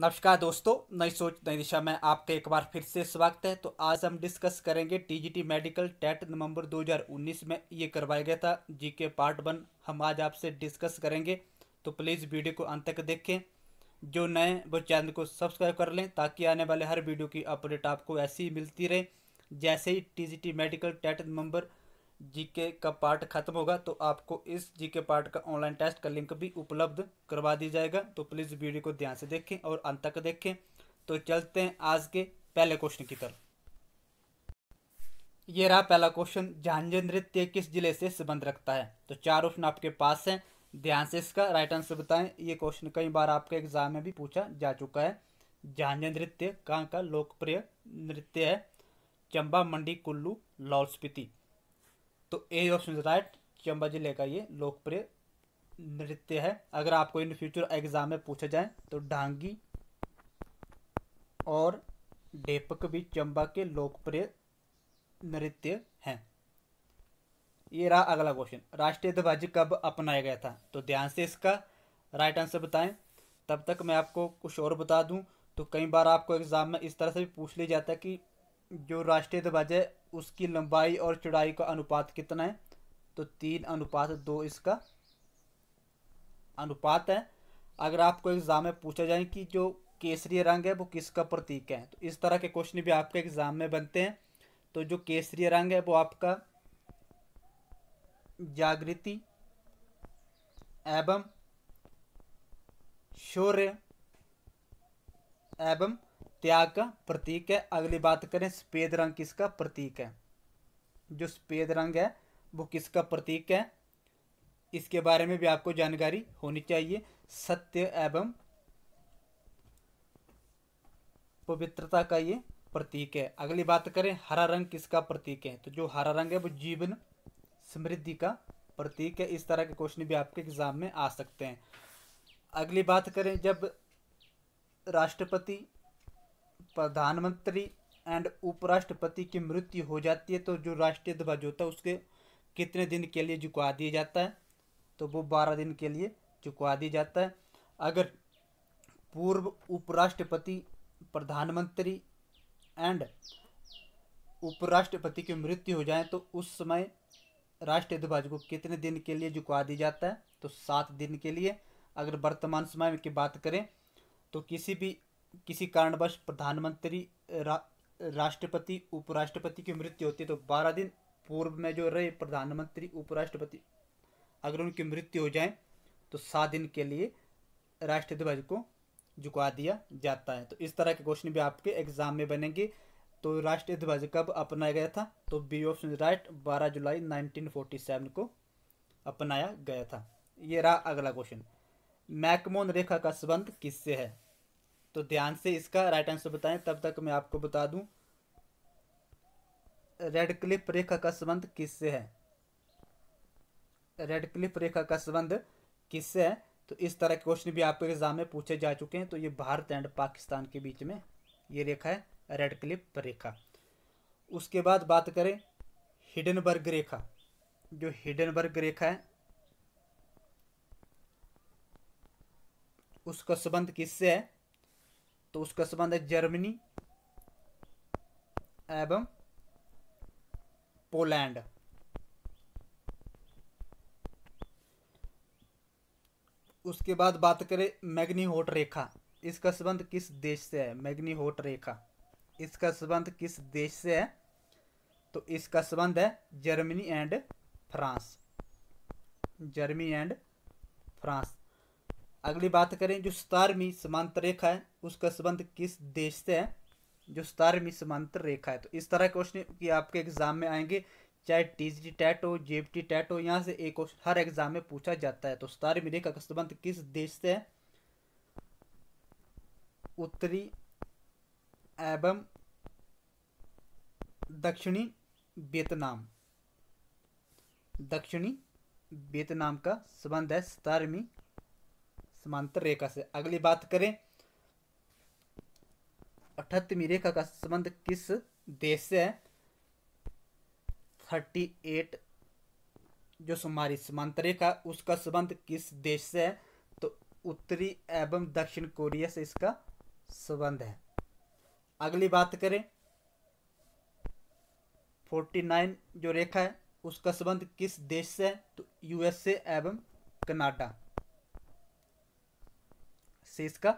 नमस्कार दोस्तों नई सोच नई दिशा में आपका एक बार फिर से स्वागत है तो आज हम डिस्कस करेंगे टीजीटी मेडिकल टेट नवंबर 2019 में ये करवाया गया था जीके पार्ट वन हम आज आपसे डिस्कस करेंगे तो प्लीज़ वीडियो को अंत तक देखें जो नए वो चैनल को सब्सक्राइब कर लें ताकि आने वाले हर वीडियो की अपडेट आपको ऐसी ही मिलती रहे जैसे ही टी मेडिकल टेट नवंबर जीके का पार्ट खत्म होगा तो आपको इस जीके पार्ट का ऑनलाइन टेस्ट का लिंक भी उपलब्ध करवा दिया जाएगा तो प्लीज़ वीडियो को ध्यान से देखें और अंत तक देखें तो चलते हैं आज के पहले क्वेश्चन की तरफ ये रहा पहला क्वेश्चन झांझे नृत्य किस जिले से संबंध रखता है तो चार ऑप्शन आपके पास हैं ध्यान से इसका राइट आंसर बताएं ये क्वेश्चन कई बार आपके एग्जाम में भी पूछा जा चुका है झांझे नृत्य कहाँ का लोकप्रिय नृत्य है चंबा मंडी कुल्लू लाहौल स्पीति तो A option is right Chamba जिले का ये लोकप्रिय नृत्य है अगर आपको इन फ्यूचर एग्जाम में पूछे जाए तो डांगी और डेपक भी चंबा के लोकप्रिय नृत्य हैं ये रहा अगला क्वेश्चन राष्ट्रीय ध्वज कब अपनाया गया था तो ध्यान से इसका राइट आंसर बताएं तब तक मैं आपको कुछ और बता दूं तो कई बार आपको एग्ज़ाम में इस तरह से भी पूछ लिया जाता है कि जो राष्ट्रीय ध्वज है उसकी लंबाई और चौड़ाई का अनुपात कितना है तो तीन अनुपात दो इसका अनुपात है अगर आपको एग्ज़ाम में पूछा जाए कि जो केसरी रंग है वो किसका प्रतीक है तो इस तरह के क्वेश्चन भी आपके एग्ज़ाम में बनते हैं तो जो केसरी रंग है वो आपका जागृति एवं शौर्य एवं त्याग का प्रतीक है अगली बात करें सफ़ेद रंग किसका प्रतीक है जो सफ़ेद रंग है वो किसका प्रतीक है इसके बारे में भी आपको जानकारी होनी चाहिए सत्य एवं पवित्रता का ये प्रतीक है अगली बात करें हरा रंग किसका प्रतीक है तो जो हरा रंग है वो जीवन समृद्धि का प्रतीक है इस तरह के क्वेश्चन भी आपके एग्ज़ाम में आ सकते हैं अगली बात करें जब राष्ट्रपति प्रधानमंत्री एंड उपराष्ट्रपति की मृत्यु हो जाती है तो जो राष्ट्रीय ध्वज होता है उसके कितने दिन के लिए झुकवा दिया जाता है तो वो बारह दिन के लिए झुकवा दिया जाता है अगर पूर्व उपराष्ट्रपति प्रधानमंत्री एंड उपराष्ट्रपति की मृत्यु हो जाए तो उस समय राष्ट्रीय ध्वज को कितने दिन के लिए झुकवा दिया जाता है तो सात दिन के लिए अगर वर्तमान समय की बात करें तो किसी भी किसी कारणवश प्रधानमंत्री रा, राष्ट्रपति उपराष्ट्रपति की मृत्यु होती है तो बारह दिन पूर्व में जो रहे प्रधानमंत्री उपराष्ट्रपति अगर उनकी मृत्यु हो जाए तो सात दिन के लिए राष्ट्रीय ध्वज को झुका दिया जाता है तो इस तरह के क्वेश्चन भी आपके एग्जाम में बनेंगे तो राष्ट्रीय ध्वज कब अपनाया गया था तो बी ऑप्शन राइट 12 जुलाई 1947 को अपनाया गया था ये रहा अगला क्वेश्चन मैकमोन रेखा का संबंध किससे है तो ध्यान से इसका राइट आंसर बताएं तब तक मैं आपको बता दूं रेड क्लिप रेखा का संबंध किससे है रेड क्लिप रेखा का संबंध किससे है तो इस तरह के क्वेश्चन भी आपके एग्जाम में पूछे जा चुके हैं तो ये भारत एंड पाकिस्तान के बीच में ये रेखा है रेड क्लिप रेखा उसके बाद बात करें हिडनबर्ग रेखा जो हिडनबर्ग रेखा है उसका संबंध किससे है तो उसका संबंध है जर्मनी एवं पोलैंड उसके बाद बात करें होट रेखा इसका संबंध किस देश से है होट रेखा इसका संबंध किस देश से है तो इसका संबंध है Germany and France Germany and France अगली बात करें जो सतारवीं समांतर रेखा है उसका संबंध किस देश से है जो सतारवीं समांतर रेखा है तो इस तरह क्वेश्चन कि आपके एग्जाम में आएंगे चाहे टी टैट हो जे टी टैट हो यहाँ से एक क्वेश्चन हर एग्जाम में पूछा जाता है तो सतारवीं रेखा का संबंध किस देश से है उत्तरी एवं दक्षिणी वियतनाम दक्षिणी वियतनाम का संबंध है सतारवी समांतर रेखा से अगली बात करें अठहत्तरवीं रेखा का संबंध किस देश से है थर्टी एट जो हमारी समांतर रेखा उसका संबंध किस देश से है तो उत्तरी एवं दक्षिण कोरिया से इसका संबंध है अगली बात करें फोर्टी नाइन जो रेखा है उसका संबंध किस देश से है तो यूएसए एवं कनाडा से इसका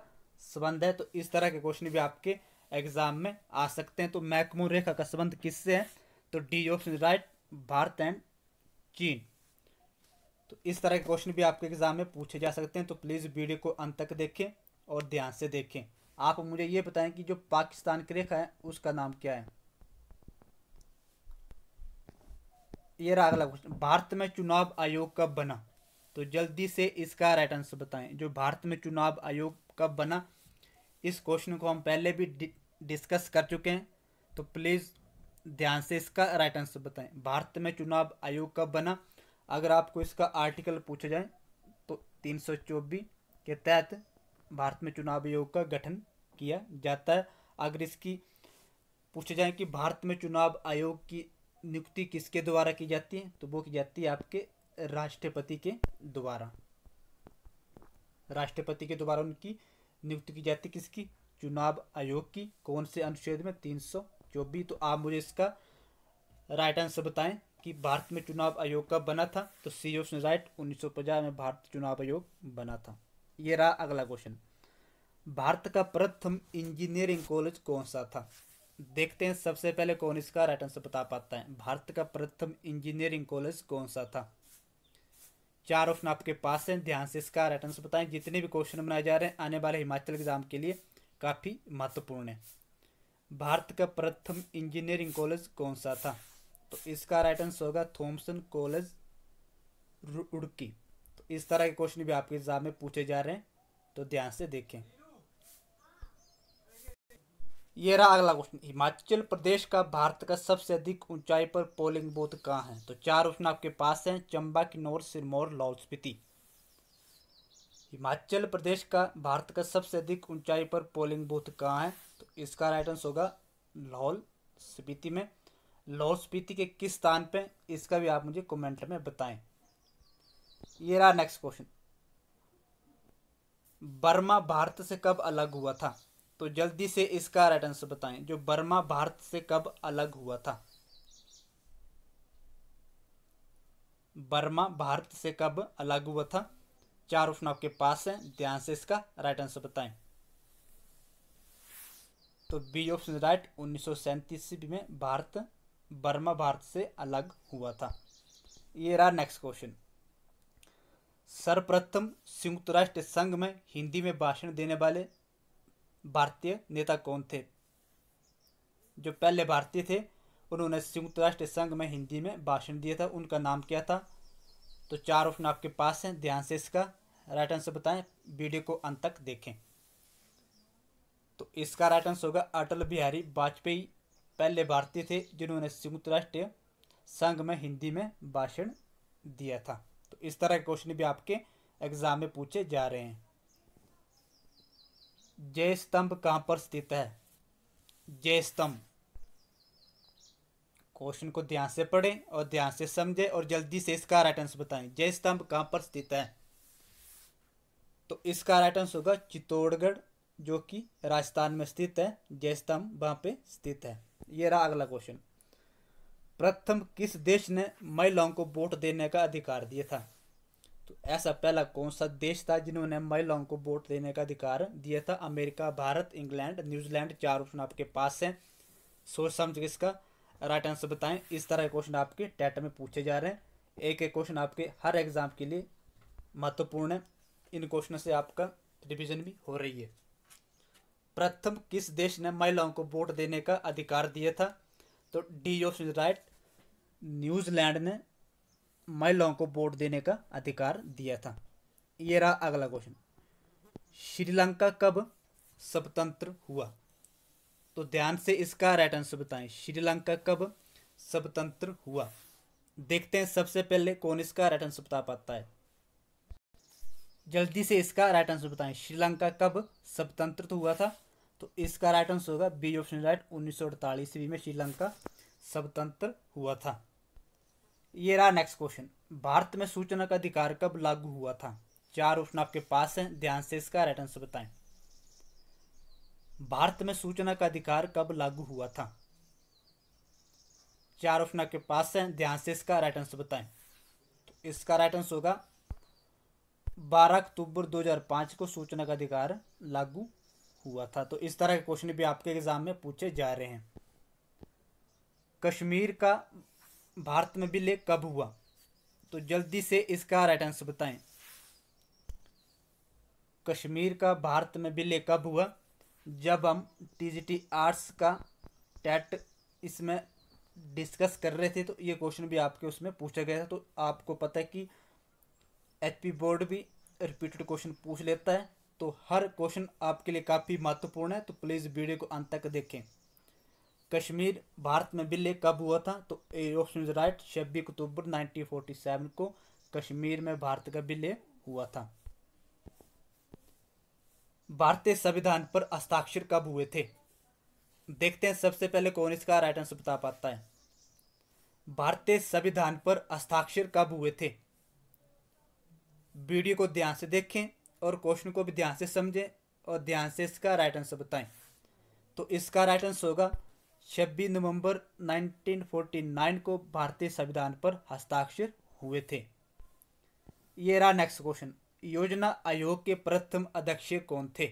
संबंध है तो इस तरह के क्वेश्चन भी आपके एग्जाम में आ सकते हैं तो मैकमो रेखा का संबंध किससे है तो D option right Bharat and चीन तो इस तरह के क्वेश्चन भी आपके एग्जाम में पूछे जा सकते हैं तो प्लीज़ वीडियो को अंत तक देखें और ध्यान से देखें आप मुझे ये बताएं कि जो पाकिस्तान की रेखा है उसका नाम क्या है ये रहा अगला क्वेश्चन भारत में चुनाव आयोग कब बना तो जल्दी से इसका राइट आंसर बताएं जो भारत में चुनाव आयोग कब बना इस क्वेश्चन को हम पहले भी डिस्कस कर चुके हैं तो प्लीज़ ध्यान से इसका राइट आंसर बताएं भारत में चुनाव आयोग कब बना अगर आपको इसका आर्टिकल पूछा जाए तो तीन सौ चौबीस के तहत भारत में चुनाव आयोग का गठन किया जाता है अगर इसकी पूछे जाए कि भारत में चुनाव आयोग की नियुक्ति किसके द्वारा की जाती है तो वो की जाती है आपके राष्ट्रपति के द्वारा राष्ट्रपति के द्वारा उनकी नियुक्ति की जाती किसकी चुनाव आयोग की कौन से अनुच्छेद में तीन सौ चौबीस तो आप मुझे इसका राइट आंसर बताएं कि भारत में चुनाव आयोग कब बना था तो सी ऑप्शन राइट उन्नीस में भारत चुनाव आयोग बना था ये रहा अगला क्वेश्चन भारत का प्रथम इंजीनियरिंग कॉलेज कौन सा था देखते हैं सबसे पहले कौन इसका राइट आंसर बता पाता है भारत का प्रथम इंजीनियरिंग कॉलेज कौन सा था चार ऑप्शन आपके पास हैं ध्यान से इसका राइट आंसर बताएं जितने भी क्वेश्चन बनाए जा रहे हैं आने वाले हिमाचल एग्जाम के लिए काफ़ी महत्वपूर्ण है भारत का प्रथम इंजीनियरिंग कॉलेज कौन सा था तो इसका राइट आंसर होगा थॉमसन कॉलेज उड़की तो इस तरह के क्वेश्चन भी आपके एग्जाम में पूछे जा रहे हैं तो ध्यान से देखें ये रहा अगला क्वेश्चन हिमाचल प्रदेश का भारत का सबसे अधिक ऊंचाई पर पोलिंग बूथ कहाँ है तो चार ऑप्शन आपके पास हैं चंबा किन्नौर सिरमौर लाहौल स्पीति हिमाचल प्रदेश का भारत का सबसे अधिक ऊंचाई पर पोलिंग बूथ कहाँ है तो इसका राइट आंसर होगा लाहौल स्पीति में लाहौल स्पीति के किस स्थान पर इसका भी आप मुझे कमेंट में बताएं ये रहा नेक्स्ट क्वेश्चन बर्मा भारत से कब अलग हुआ था तो जल्दी से इसका राइट आंसर बताएं जो बर्मा भारत से कब अलग हुआ था बर्मा भारत से कब अलग हुआ था चार ऑप्शन आपके पास है ध्यान से इसका राइट आंसर बताएं तो बी ऑप्शन राइट उन्नीस सौ में भारत बर्मा भारत से अलग हुआ था ये रहा नेक्स्ट क्वेश्चन सर्वप्रथम संयुक्त राष्ट्र संघ में हिंदी में भाषण देने वाले भारतीय नेता कौन थे जो पहले भारतीय थे उन्होंने संयुक्त राष्ट्र संघ में हिंदी में भाषण दिया था उनका नाम क्या था तो चार ऑप्शन आपके पास हैं ध्यान से इसका राइट आंसर बताएं वीडियो को अंत तक देखें तो इसका राइट आंसर होगा अटल बिहारी वाजपेयी पहले भारतीय थे जिन्होंने संयुक्त राष्ट्र संघ में हिंदी में भाषण दिया था तो इस तरह के क्वेश्चन भी आपके एग्ज़ाम में पूछे जा रहे हैं जय स्तंभ कहाँ पर स्थित है जय स्तंभ क्वेश्चन को ध्यान से पढ़ें और ध्यान से समझें और जल्दी से इसका राइट आंसर बताएं जय स्तंभ कहाँ पर स्थित है तो इसका राइट आंसर होगा चित्तौड़गढ़ जो कि राजस्थान में स्थित है जय स्तंभ वहाँ पे स्थित है ये रहा अगला क्वेश्चन प्रथम किस देश ने महिलाओं को वोट देने का अधिकार दिया था तो ऐसा पहला कौन सा देश था जिन्होंने महिलाओं को वोट देने का अधिकार दिया था अमेरिका भारत इंग्लैंड न्यूजीलैंड चार ऑप्शन आपके पास हैं सोच समझ के इसका राइट आंसर बताएं इस तरह के क्वेश्चन आपके टेट में पूछे जा रहे हैं एक एक क्वेश्चन आपके हर एग्जाम के लिए महत्वपूर्ण है इन क्वेश्चन से आपका रिविजन भी हो रही है प्रथम किस देश ने महिलाओं को वोट देने का अधिकार दिया था तो डी ऑप्शन राइट न्यूजीलैंड ने महिलाओं को वोट देने का अधिकार दिया था ये रहा अगला क्वेश्चन श्रीलंका कब स्वतंत्र हुआ तो ध्यान से इसका राइट आंसर बताएं श्रीलंका कब स्वतंत्र हुआ देखते हैं सबसे पहले कौन इसका राइट आंसर बता पाता है जल्दी से इसका राइट आंसर बताएं श्रीलंका कब स्वतंत्र हुआ था तो इसका राइट आंसर होगा बी ऑप्शन राइट उन्नीस सौ ईस्वी में श्रीलंका स्वतंत्र हुआ था ये रहा नेक्स्ट क्वेश्चन भारत में सूचना का अधिकार कब लागू हुआ था चार ऑप्शन आपके पास हैं ध्यान से इसका राइट आंसर बताएं भारत में सूचना का अधिकार कब लागू हुआ था चार ऑप्शन आपके पास हैं ध्यान से इसका राइट आंसर बताएं तो इसका राइट आंसर होगा 12 अक्टूबर 2005 को सूचना का अधिकार लागू हुआ था तो इस तरह के क्वेश्चन भी आपके एग्जाम में पूछे जा रहे हैं कश्मीर का भारत में विलय कब हुआ तो जल्दी से इसका राइट आंसर बताएं कश्मीर का भारत में विलय कब हुआ जब हम टी आर्ट्स का टेट इसमें डिस्कस कर रहे थे तो ये क्वेश्चन भी आपके उसमें पूछा गया था तो आपको पता है कि एचपी बोर्ड भी रिपीटेड क्वेश्चन पूछ लेता है तो हर क्वेश्चन आपके लिए काफ़ी महत्वपूर्ण है तो प्लीज़ वीडियो को अंत तक देखें कश्मीर भारत में विलय कब हुआ था तो ए ऑप्शन इज राइट छब्बीस अक्टूबर 1947 को कश्मीर में भारत का विलय हुआ था भारतीय संविधान पर हस्ताक्षर कब हुए थे देखते हैं सबसे पहले कौन इसका राइट आंसर बता पाता है भारतीय संविधान पर हस्ताक्षर कब हुए थे वीडियो को ध्यान से देखें और क्वेश्चन को भी ध्यान से समझें और ध्यान से इसका राइट आंसर बताएं तो इसका राइट आंसर होगा छब्बीस नवंबर 1949 को भारतीय संविधान पर हस्ताक्षर हुए थे ये रहा नेक्स्ट क्वेश्चन योजना आयोग के प्रथम अध्यक्ष कौन थे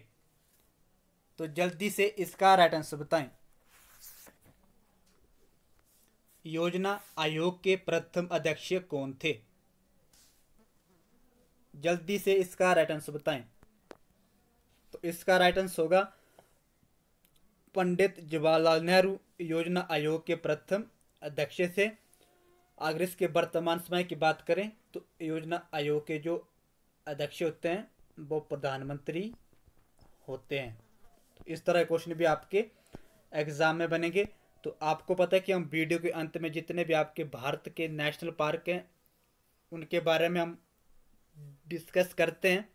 तो जल्दी से इसका राइट आंसर बताएं योजना आयोग के प्रथम अध्यक्ष कौन थे जल्दी से इसका राइट आंसर बताएं तो इसका राइट आंसर होगा पंडित जवाहरलाल नेहरू योजना आयोग के प्रथम अध्यक्ष से अगर इसके वर्तमान समय की बात करें तो योजना आयोग के जो अध्यक्ष होते हैं वो प्रधानमंत्री होते हैं तो इस तरह क्वेश्चन भी आपके एग्ज़ाम में बनेंगे तो आपको पता है कि हम वीडियो के अंत में जितने भी आपके भारत के नेशनल पार्क हैं उनके बारे में हम डिस्कस करते हैं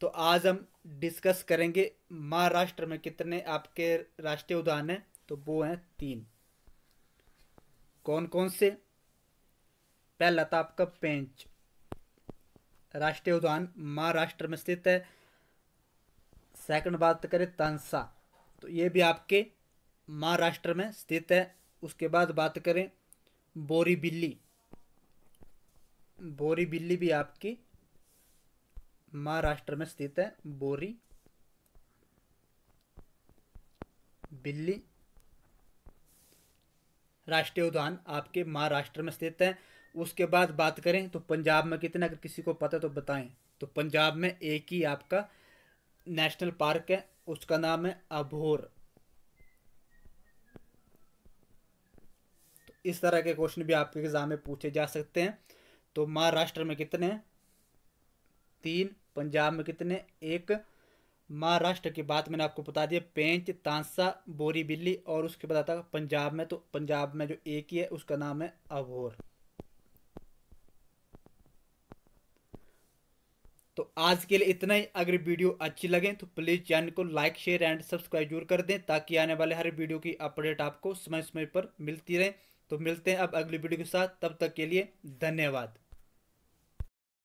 तो आज हम डिस्कस करेंगे महाराष्ट्र में कितने आपके राष्ट्रीय उद्यान हैं तो वो हैं तीन कौन कौन से पहला था आपका पेंच राष्ट्रीय उद्यान महाराष्ट्र में स्थित है सेकंड बात करें तंसा तो ये भी आपके महाराष्ट्र में स्थित है उसके बाद बात करें बोरी बोरी बोरीबिल्ली भी आपकी महाराष्ट्र में स्थित है बोरी बिल्ली राष्ट्रीय उद्यान आपके महाराष्ट्र में स्थित है उसके बाद बात करें तो पंजाब में कितने अगर किसी को पता तो बताएं तो पंजाब में एक ही आपका नेशनल पार्क है उसका नाम है अभोर तो इस तरह के क्वेश्चन भी आपके एग्जाम में पूछे जा सकते हैं तो महाराष्ट्र में कितने हैं तीन पंजाब में कितने एक महाराष्ट्र की बात मैंने आपको बता दिया पेंच तांसा बोरीबिल्ली और उसके बाद आता पंजाब में तो पंजाब में जो एक ही है उसका नाम है अभोर तो आज के लिए इतना ही अगर वीडियो अच्छी लगे तो प्लीज़ चैनल को लाइक शेयर एंड सब्सक्राइब जरूर कर दें ताकि आने वाले हर वीडियो की अपडेट आपको समय समय पर मिलती रहे तो मिलते हैं अब अगली वीडियो के साथ तब तक के लिए धन्यवाद